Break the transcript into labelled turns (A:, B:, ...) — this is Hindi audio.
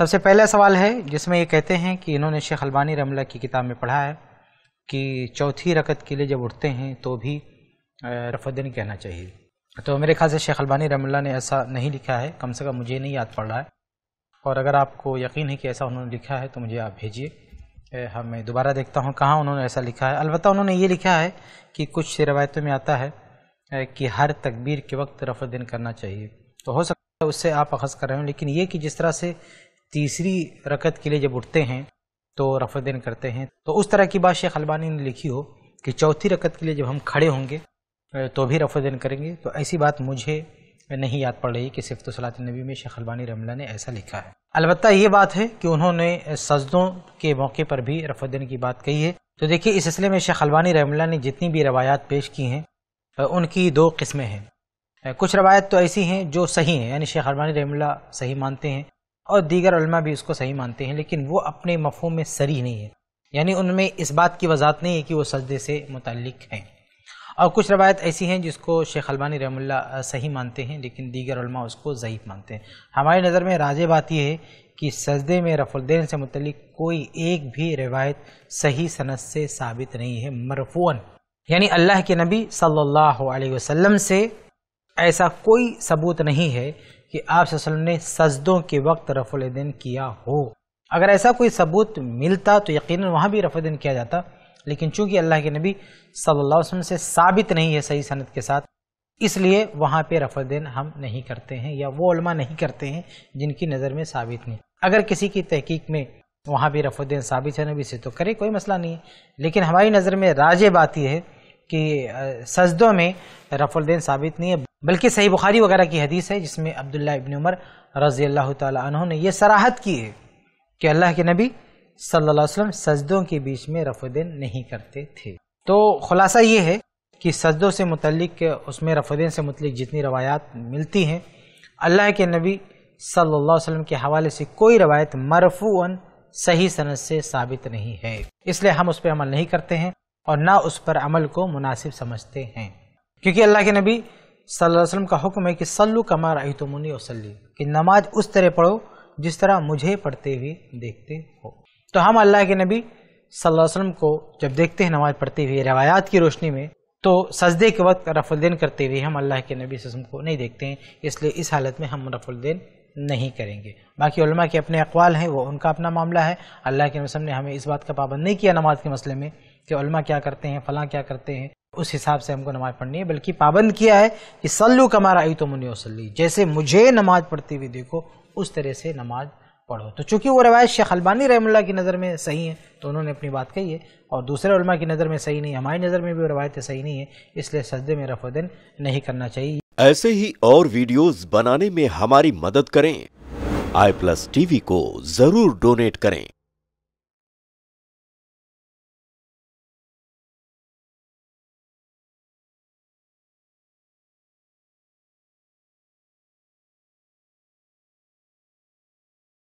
A: सबसे पहला सवाल है जिसमें ये कहते हैं कि इन्होंने शेख अलबानी रमला की किताब में पढ़ा है कि चौथी रकत के लिए जब उठते हैं तो भी रफदन कहना चाहिए तो मेरे ख्याल से शेख अलबानी रमला ने ऐसा नहीं लिखा है कम से कम मुझे नहीं याद पड़ रहा है और अगर आपको यकीन है कि ऐसा उन्होंने लिखा है तो मुझे आप भेजिए हाँ मैं दोबारा देखता हूँ कहाँ उन्होंने ऐसा लिखा है अलबत्त उन्होंने ये लिखा है कि कुछ रवायतों में आता है कि हर तकबीर के वक्त रफदन करना चाहिए तो हो सकता है उससे आप अखज़ कर रहे हो लेकिन ये कि जिस तरह से तीसरी रकत के लिए जब उठते हैं तो रफादैन करते हैं तो उस तरह की बात शेख अलबानी ने लिखी हो कि चौथी रकत के लिए जब हम खड़े होंगे तो भी रफादैन करेंगे तो ऐसी बात मुझे नहीं याद पड़ रही कि सिफ्त तो सलात नबी में शेख अलबानी रमला ने ऐसा लिखा है अलबत् ये बात है कि उन्होंने सजदों के मौके पर भी रफादैन की बात कही है तो देखिए इस सिलसिले में शेख अलबानी रमला ने जितनी भी रवायात पेश की हैं उनकी दो किस्में हैं कुछ रवायत तो ऐसी हैं जो सही हैं यानी शेख अलबानी रमला सही मानते हैं और दीगर अलमा भी उसको सही मानते हैं लेकिन वो अपने मफहम में सरी नहीं है यानी उनमें इस बात की वजाहत नहीं है कि वो सजदे से मुतलक हैं और कुछ रवायत ऐसी हैं जिसको शेख अलबानी रहमुल्ला सही मानते हैं लेकिन दीगर उलमा उसको ज़यीफ़ मानते हैं हमारी नज़र में राजे बात यह है कि सजदे में रफुलदैन से मुतलिक कोई एक भी रवायत सही सनत से साबित नहीं है मरफून यानी अल्लाह के नबी सल्लल्लाहु अलैहि वसल्लम से ऐसा कोई सबूत नहीं है कि आप ने सजदों के वक्त रफ़ुलदैन किया हो अगर ऐसा कोई सबूत मिलता तो यकीन वहाँ भी रफ़ुलदैन किया जाता लेकिन चूंकि अल्लाह के नबी सल्लल्लाहु अलैहि वसल्लम से साबित नहीं है सही सनत के साथ इसलिए वहाँ पे रफ़ुलदैन हम नहीं करते हैं या वो उलमा नहीं करते हैं जिनकी नज़र में साबित नहीं अगर किसी की तहकीक में वहाँ भी रफ़ुद्दीन साबित है नबी से तो करे कोई मसला नहीं है लेकिन हमारी नज़र में राज बात यह है कि सजदों में रफ़ुद्दीन साबित नहीं है बल्कि सही बुखारी वगैरह की हदीस है जिसमें अब्दुल्ला इबन उमर रजी अल्लाह तहों ने यह सराहत की है कि अल्लाह के नबी सल्लल्लाहु अलैहि वसल्लम सजदों के बीच में रफुदैन नहीं करते थे तो खुलासा ये है कि सजदों से मुतलिक उसमें रफुदैन से मुतलिक जितनी रवायात मिलती हैं अल्लाह के नबी सल्लल्लाहु अलैहि वसल्लम के हवाले से कोई रवायत मरफून सही सनत से साबित नहीं है इसलिए हम उस पर अमल नहीं करते हैं और ना उस पर अमल को मुनासिब समझते हैं क्योंकि अल्लाह के नबी सल्लल्लाहु अलैहि वसल्लम का हुक्म है कि सल्लु कमा रही तो मुनी वसली कि नमाज उस तरह पढ़ो जिस तरह मुझे पढ़ते हुए देखते हो तो हम अल्लाह के नबी सल्लल्लाहु अलैहि वसल्लम को जब देखते हैं नमाज पढ़ते हुए रवायात की रोशनी में तो सजदे के वक्त रफुलदैन करते हुए हम अल्लाह के नबी वसम को नहीं देखते हैं इसलिए इस हालत में हम रफुलदैन नहीं करेंगे बाकी उलमा के अपने अकवाल हैं वो उनका अपना मामला है अल्लाह के वसम ने हमें इस बात का पाबंद नहीं किया नमाज के मसले में कि उलमा क्या करते हैं फ़लाँ क्या करते हैं उस हिसाब से हमको नमाज पढ़नी है बल्कि पाबंद किया है कि सल्लू कमारा आई तो मुनियोसली जैसे मुझे नमाज पढ़ती हुई देखो उस तरह से नमाज पढ़ो तो चूंकि वो रवायत शेख अलबानी रहमुल्ला की नज़र में सही है तो उन्होंने अपनी बात कही है और दूसरे उलमा की नज़र में सही नहीं है हमारी नज़र में भी रवायतें सही नहीं है इसलिए सजदे में रफोदन नहीं करना चाहिए ऐसे ही और वीडियोस बनाने में हमारी मदद करें आई प्लस टीवी को जरूर डोनेट करें